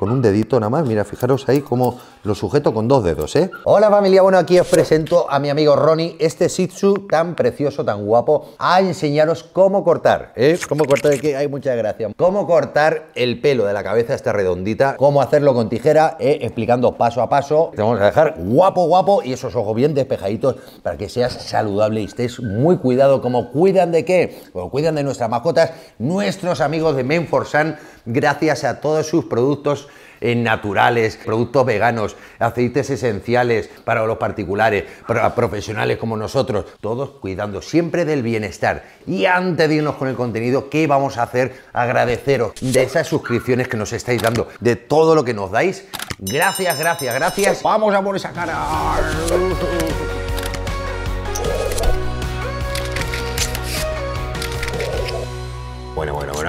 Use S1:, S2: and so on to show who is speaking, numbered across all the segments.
S1: con un dedito nada más. Mira, fijaros ahí cómo lo sujeto con dos dedos, ¿eh? Hola familia, bueno, aquí os presento a mi amigo Ronnie, este Shih Tzu tan precioso, tan guapo, a enseñaros cómo cortar, ¿eh? Cómo cortar, que hay mucha gracia. Cómo cortar el pelo de la cabeza, esta redondita, cómo hacerlo con tijera, ¿eh? explicando paso a paso. Te vamos a dejar guapo, guapo y esos ojos bien despejaditos para que seas saludable y estés muy cuidado. Como cuidan de qué? Como cuidan de nuestras mascotas, nuestros amigos de Menforsan, gracias a todos sus productos eh, naturales, productos veganos, aceites esenciales para los particulares, para profesionales como nosotros, todos cuidando siempre del bienestar. Y antes de irnos con el contenido, ¿qué vamos a hacer? Agradeceros de esas suscripciones que nos estáis dando, de todo lo que nos dais. Gracias, gracias, gracias. Vamos a por esa cara.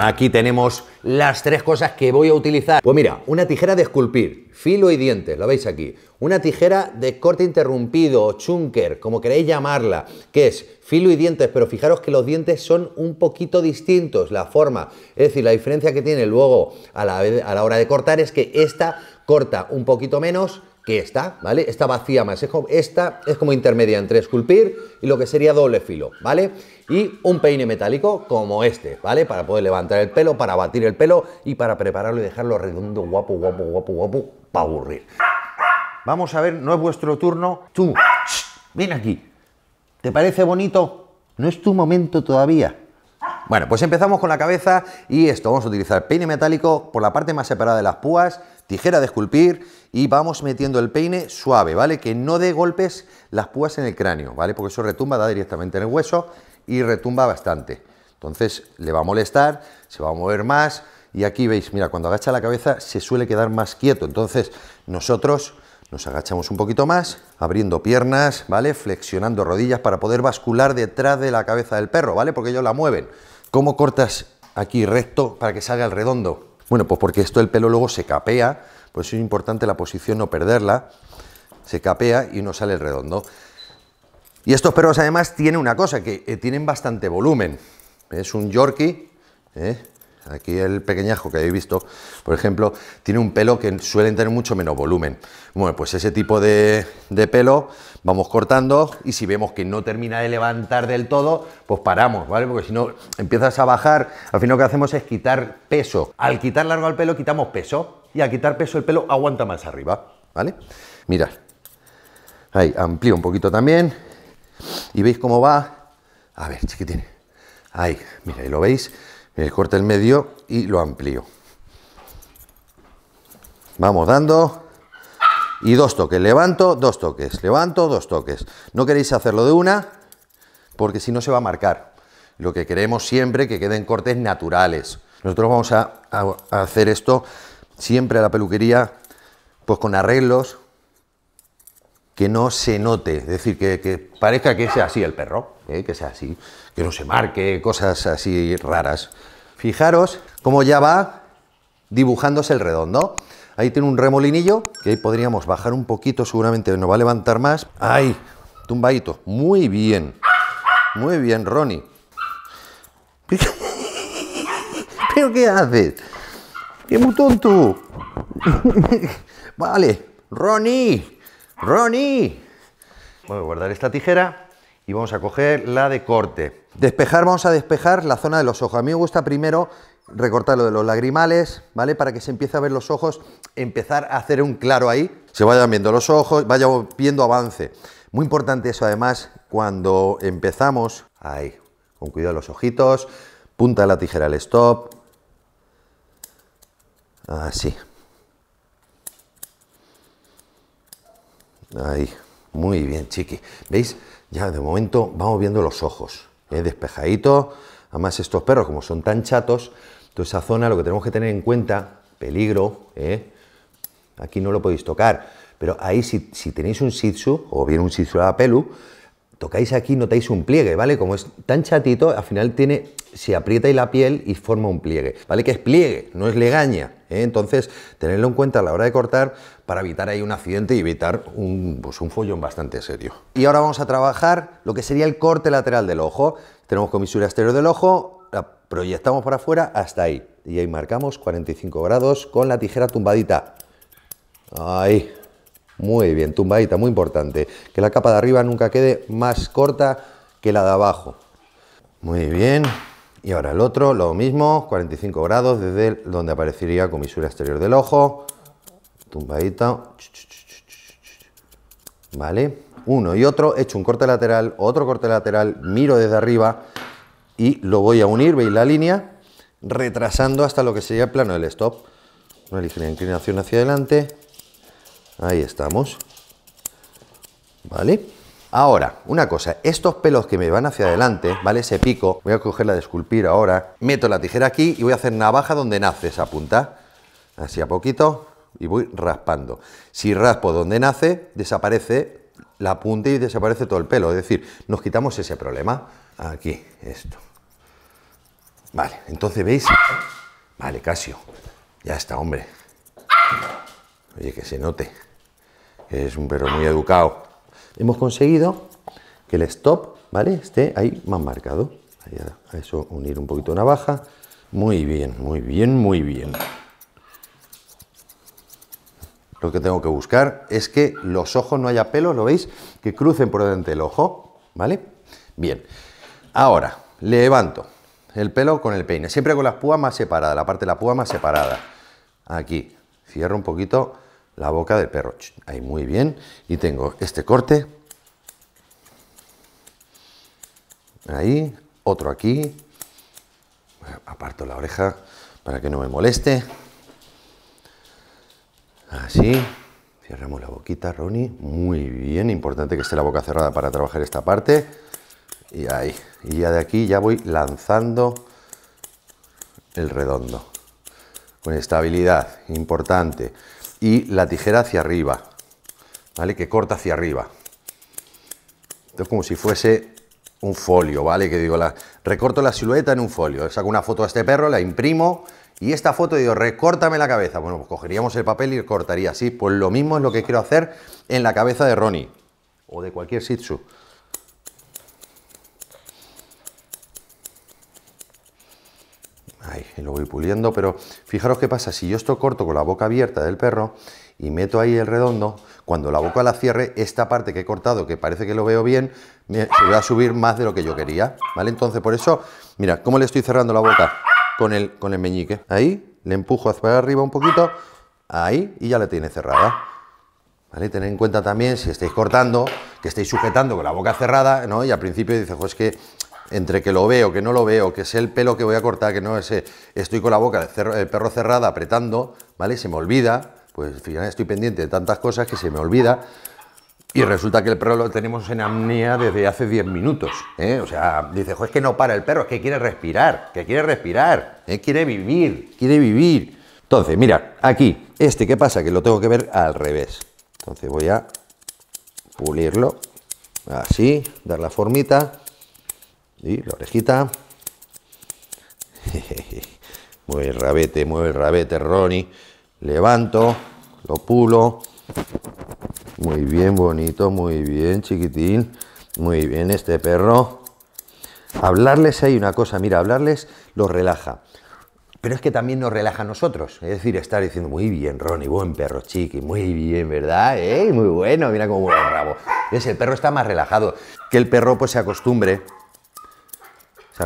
S1: aquí tenemos las tres cosas que voy a utilizar. Pues mira, una tijera de esculpir, filo y dientes, la veis aquí. Una tijera de corte interrumpido o chunker, como queréis llamarla, que es filo y dientes, pero fijaros que los dientes son un poquito distintos, la forma. Es decir, la diferencia que tiene luego a la, a la hora de cortar es que esta corta un poquito menos, que está, ¿vale? Esta vacía más esta es como intermedia entre esculpir y lo que sería doble filo, ¿vale? Y un peine metálico como este, ¿vale? Para poder levantar el pelo, para batir el pelo y para prepararlo y dejarlo redondo, guapo, guapo, guapo, guapo, para aburrir. Vamos a ver, no es vuestro turno. Tú, shh, ven aquí. ¿Te parece bonito? No es tu momento todavía. Bueno, pues empezamos con la cabeza y esto. Vamos a utilizar peine metálico por la parte más separada de las púas tijera de esculpir y vamos metiendo el peine suave, ¿vale? Que no dé golpes las púas en el cráneo, ¿vale? Porque eso retumba, da directamente en el hueso y retumba bastante. Entonces le va a molestar, se va a mover más y aquí veis, mira, cuando agacha la cabeza se suele quedar más quieto. Entonces nosotros nos agachamos un poquito más, abriendo piernas, ¿vale? Flexionando rodillas para poder bascular detrás de la cabeza del perro, ¿vale? Porque ellos la mueven. ¿Cómo cortas aquí recto para que salga el redondo? Bueno, pues porque esto el pelo luego se capea, por eso es importante la posición no perderla, se capea y no sale el redondo. Y estos perros además tienen una cosa, que eh, tienen bastante volumen. Es un Yorkie, ¿eh? Aquí el pequeñajo que habéis visto, por ejemplo, tiene un pelo que suelen tener mucho menos volumen. Bueno, pues ese tipo de, pelo vamos cortando y si vemos que no termina de levantar del todo, pues paramos, ¿vale? Porque si no empiezas a bajar, al final lo que hacemos es quitar peso. Al quitar largo al pelo, quitamos peso y al quitar peso el pelo aguanta más arriba, ¿vale? Mirad, ahí amplío un poquito también y veis cómo va. A ver, chiquitín, ahí, mira, lo veis corte el medio y lo amplío. Vamos dando y dos toques, levanto, dos toques, levanto, dos toques. No queréis hacerlo de una porque si no se va a marcar. Lo que queremos siempre que queden cortes naturales. Nosotros vamos a, a hacer esto siempre a la peluquería pues con arreglos que no se note, es decir, que, parezca que sea así el perro, ¿eh? que sea así, que no se marque, cosas así raras. Fijaros cómo ya va dibujándose el redondo. Ahí tiene un remolinillo, que ahí podríamos bajar un poquito, seguramente nos va a levantar más. ¡Ay! tumbadito, muy bien, muy bien, Ronnie. ¿Pero qué haces? ¡Qué muy tú! vale, Ronnie. Ronnie. Voy a guardar esta tijera y vamos a coger la de corte. Despejar, vamos a despejar la zona de los ojos. A mí me gusta primero recortar lo de los lagrimales, ¿vale? Para que se empiece a ver los ojos, empezar a hacer un claro ahí. Se vayan viendo los ojos, vaya viendo avance. Muy importante eso además cuando empezamos. Ahí, con cuidado los ojitos, punta la tijera al stop. Así, Ahí, muy bien, chiqui. ¿Veis? Ya de momento vamos viendo los ojos, ¿eh? despejaditos. Además, estos perros, como son tan chatos, toda esa zona lo que tenemos que tener en cuenta, peligro, ¿eh? aquí no lo podéis tocar, pero ahí si, tenéis un tzu, o bien un sitsu a la pelu, tocáis aquí, notáis un pliegue, ¿vale? Como es tan chatito, al final tiene, se aprieta y la piel y forma un pliegue, ¿vale? Que es pliegue, no es legaña. ¿eh? Entonces, tenedlo en cuenta a la hora de cortar para evitar ahí un accidente y evitar un, pues, un follón bastante serio. Y ahora vamos a trabajar lo que sería el corte lateral del ojo. Tenemos comisura exterior del ojo, la proyectamos para afuera hasta ahí. Y ahí marcamos 45 grados con la tijera tumbadita. Ahí, muy bien, tumbadita, muy importante. Que la capa de arriba nunca quede más corta que la de abajo. Muy bien. Y ahora el otro, lo mismo, 45 grados desde donde aparecería comisura exterior del ojo. Tumbadita. Vale. Uno y otro, hecho un corte lateral, otro corte lateral, miro desde arriba y lo voy a unir, veis la línea, retrasando hasta lo que sería el plano del stop. Una ligera inclinación hacia adelante Ahí estamos. ¿Vale? Ahora, una cosa, estos pelos que me van hacia adelante, ¿vale? Ese pico, voy a coger la de esculpir ahora, meto la tijera aquí y voy a hacer navaja donde nace esa punta, así a poquito, y voy raspando. Si raspo donde nace, desaparece la punta y desaparece todo el pelo, es decir, nos quitamos ese problema. Aquí, esto. Vale, entonces, ¿veis? Vale, Casio, ya está, hombre. Oye, que se note es un perro muy educado. Hemos conseguido que el stop, ¿vale? Esté ahí más marcado. a eso unir un poquito navaja. Muy bien, muy bien, muy bien. Lo que tengo que buscar es que los ojos no haya pelo. ¿lo veis? Que crucen por delante del ojo, ¿vale? Bien. Ahora, levanto el pelo con el peine. Siempre con las púas más separadas, la parte de la púa más separada. Aquí. Cierro un poquito la boca del perro. Ahí muy bien. Y tengo este corte. Ahí, otro aquí. Aparto la oreja para que no me moleste. Así. Cerramos la boquita, Ronnie. Muy bien, importante que esté la boca cerrada para trabajar esta parte. Y ahí. Y ya de aquí ya voy lanzando el redondo. Con estabilidad, importante y la tijera hacia arriba, ¿vale? Que corta hacia arriba. es como si fuese un folio, ¿vale? Que digo, la, recorto la silueta en un folio, saco una foto a este perro, la imprimo y esta foto digo, recórtame la cabeza. Bueno, pues cogeríamos el papel y cortaría así. Pues lo mismo es lo que quiero hacer en la cabeza de Ronnie o de cualquier Shih ahí lo voy puliendo, pero fijaros qué pasa, si yo esto corto con la boca abierta del perro y meto ahí el redondo, cuando la boca la cierre, esta parte que he cortado, que parece que lo veo bien, me, se va a subir más de lo que yo quería, ¿vale? Entonces, por eso, mira, ¿cómo le estoy cerrando la boca? Con el, con el meñique, ahí, le empujo hacia arriba un poquito, ahí, y ya la tiene cerrada. ¿Vale? Tened en cuenta también, si estáis cortando, que estáis sujetando con la boca cerrada, ¿no? Y al principio dices, pues que entre que lo veo, que no lo veo, que sé el pelo que voy a cortar, que no sé, estoy con la boca del perro cerrada apretando, ¿vale? Se me olvida, pues fíjate estoy pendiente de tantas cosas que se me olvida. Y resulta que el perro lo tenemos en amnia desde hace 10 minutos. ¿eh? O sea, dice, es que no para el perro, es que quiere respirar, que quiere respirar, ¿eh? quiere vivir, quiere vivir. Entonces, mira, aquí, este, ¿qué pasa? Que lo tengo que ver al revés. Entonces voy a pulirlo, así, dar la formita. Y la orejita. Muy el rabete, mueve el rabete, Ronnie. Levanto, lo pulo. Muy bien, bonito, muy bien, chiquitín. Muy bien, este perro. Hablarles hay una cosa, mira, hablarles lo relaja. Pero es que también nos relaja a nosotros. Es decir, estar diciendo, muy bien, Ronnie, buen perro, chiqui, muy bien, ¿verdad? Eh? Muy bueno, mira cómo mueve el rabo. es El perro está más relajado. Que el perro pues se acostumbre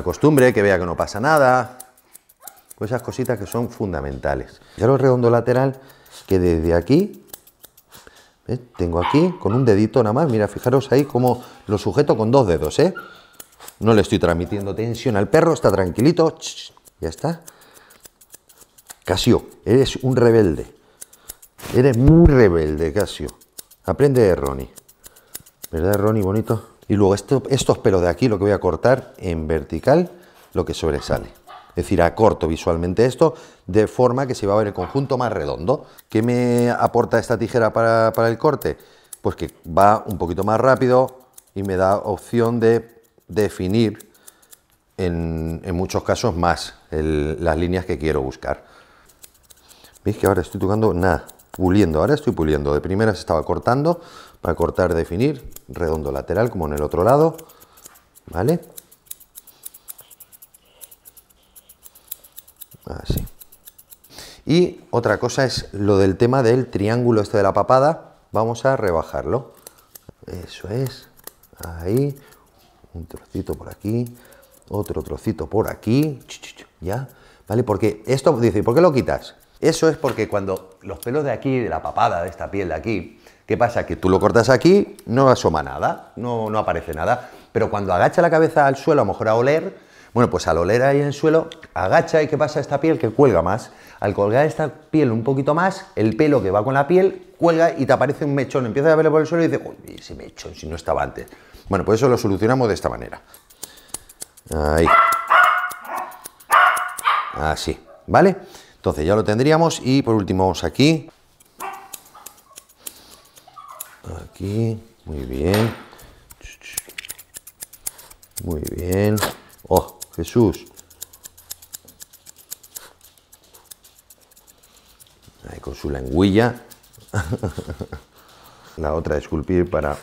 S1: costumbre acostumbre, que vea que no pasa nada. Pues esas cositas que son fundamentales. Ya lo redondo lateral, que desde aquí, tengo aquí con un dedito nada más, mira, fijaros ahí como lo sujeto con dos dedos, ¿eh? No le estoy transmitiendo tensión al perro, está tranquilito, ya está. Casio, eres un rebelde. Eres muy rebelde, Casio. Aprende de Ronnie. ¿Verdad, Ronnie, bonito? Y luego esto, estos pelos de aquí lo que voy a cortar en vertical, lo que sobresale. Es decir, acorto visualmente esto de forma que se va a ver el conjunto más redondo. ¿Qué me aporta esta tijera para, el corte? Pues que va un poquito más rápido y me da opción de definir en, muchos casos más las líneas que quiero buscar. ¿Veis que ahora estoy tocando nada? puliendo. Ahora estoy puliendo. De primera se estaba cortando para cortar, definir, redondo lateral como en el otro lado. ¿Vale? Así. Y otra cosa es lo del tema del triángulo este de la papada. Vamos a rebajarlo. Eso es. Ahí. Un trocito por aquí. Otro trocito por aquí. Ya. ¿Vale? Porque esto dice, ¿por qué lo quitas? Eso es porque cuando los pelos de aquí, de la papada, de esta piel de aquí, ¿qué pasa? Que tú lo cortas aquí, no asoma nada, no, aparece nada, pero cuando agacha la cabeza al suelo, a lo mejor a oler, bueno, pues al oler ahí en el suelo, agacha y ¿qué pasa esta piel? Que cuelga más. Al colgar esta piel un poquito más, el pelo que va con la piel cuelga y te aparece un mechón. Empiezas a verlo por el suelo y dices, uy, ese mechón, si no estaba antes. Bueno, pues eso lo solucionamos de esta manera. Ahí. Así, ¿vale? Entonces ya lo tendríamos y por último vamos aquí. Aquí, muy bien. Muy bien. ¡Oh, Jesús! Ahí con su lengüilla. La otra esculpir para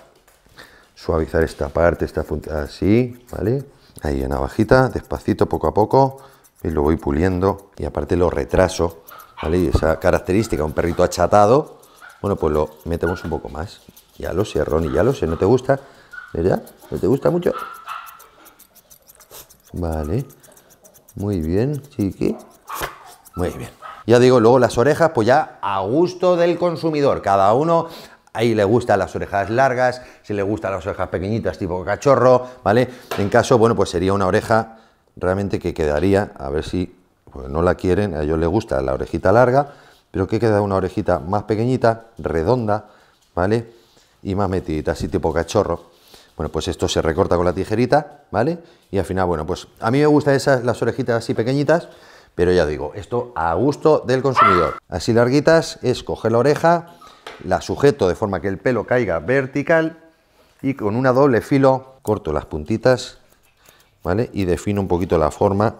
S1: suavizar esta parte, esta punta así, ¿vale? Ahí en bajita, despacito, poco a poco y lo voy puliendo y aparte lo retraso, ¿vale? esa característica, un perrito achatado, bueno, pues lo metemos un poco más. Ya lo sé, Ronnie, ya lo sé, ¿no te gusta? ¿Verdad? ¿No te gusta mucho? Vale, muy bien, chiqui. Muy bien. Ya digo, luego las orejas, pues ya a gusto del consumidor. Cada uno ahí le gustan las orejas largas, si le gustan las orejas pequeñitas, tipo cachorro, ¿vale? En caso, bueno, pues sería una oreja realmente que quedaría, a ver si pues, no la quieren, a ellos les gusta la orejita larga, pero que queda una orejita más pequeñita, redonda, ¿vale? Y más metidita, así tipo cachorro. Bueno, pues esto se recorta con la tijerita, ¿vale? Y al final, bueno, pues a mí me gustan esas, las orejitas así pequeñitas, pero ya digo, esto a gusto del consumidor. Así larguitas es coger la oreja, la sujeto de forma que el pelo caiga vertical y con una doble filo corto las puntitas ¿vale? Y defino un poquito la forma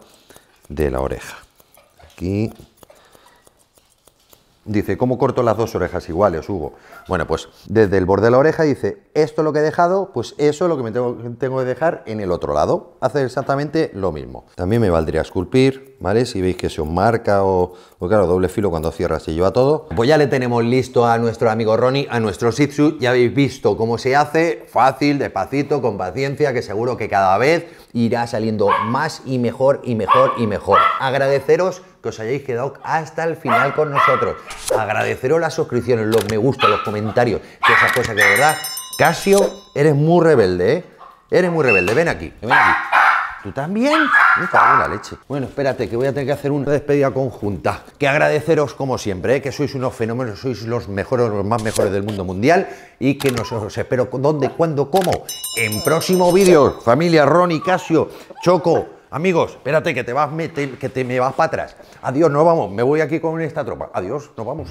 S1: de la oreja. Aquí Dice, ¿cómo corto las dos orejas iguales, Hugo? Bueno, pues desde el borde de la oreja dice, esto lo que he dejado, pues eso lo que me tengo, que dejar en el otro lado. Hace exactamente lo mismo. También me valdría esculpir, ¿vale? Si veis que se os marca o, claro, doble filo cuando cierras se lleva todo. Pues ya le tenemos listo a nuestro amigo Ronnie, a nuestro Sitsu. Ya habéis visto cómo se hace, fácil, despacito, con paciencia, que seguro que cada vez irá saliendo más y mejor y mejor y mejor. Agradeceros que os hayáis quedado hasta el final con nosotros. Agradeceros las suscripciones, los me gusta, los comentarios, que esas cosas que de verdad, Casio, eres muy rebelde, ¿eh? Eres muy rebelde, ven aquí, ven aquí. ¿Tú también? Me cago en la leche. Bueno, espérate, que voy a tener que hacer una despedida conjunta. Que agradeceros, como siempre, ¿eh? que sois unos fenómenos, sois los mejores, los más mejores del mundo mundial y que nos os espero dónde, cuándo, cómo en próximo vídeo, Familia Ronnie, Casio, Choco, amigos, espérate, que te vas, meter, que te me vas para atrás. Adiós, no vamos, me voy aquí con esta tropa. Adiós, no vamos.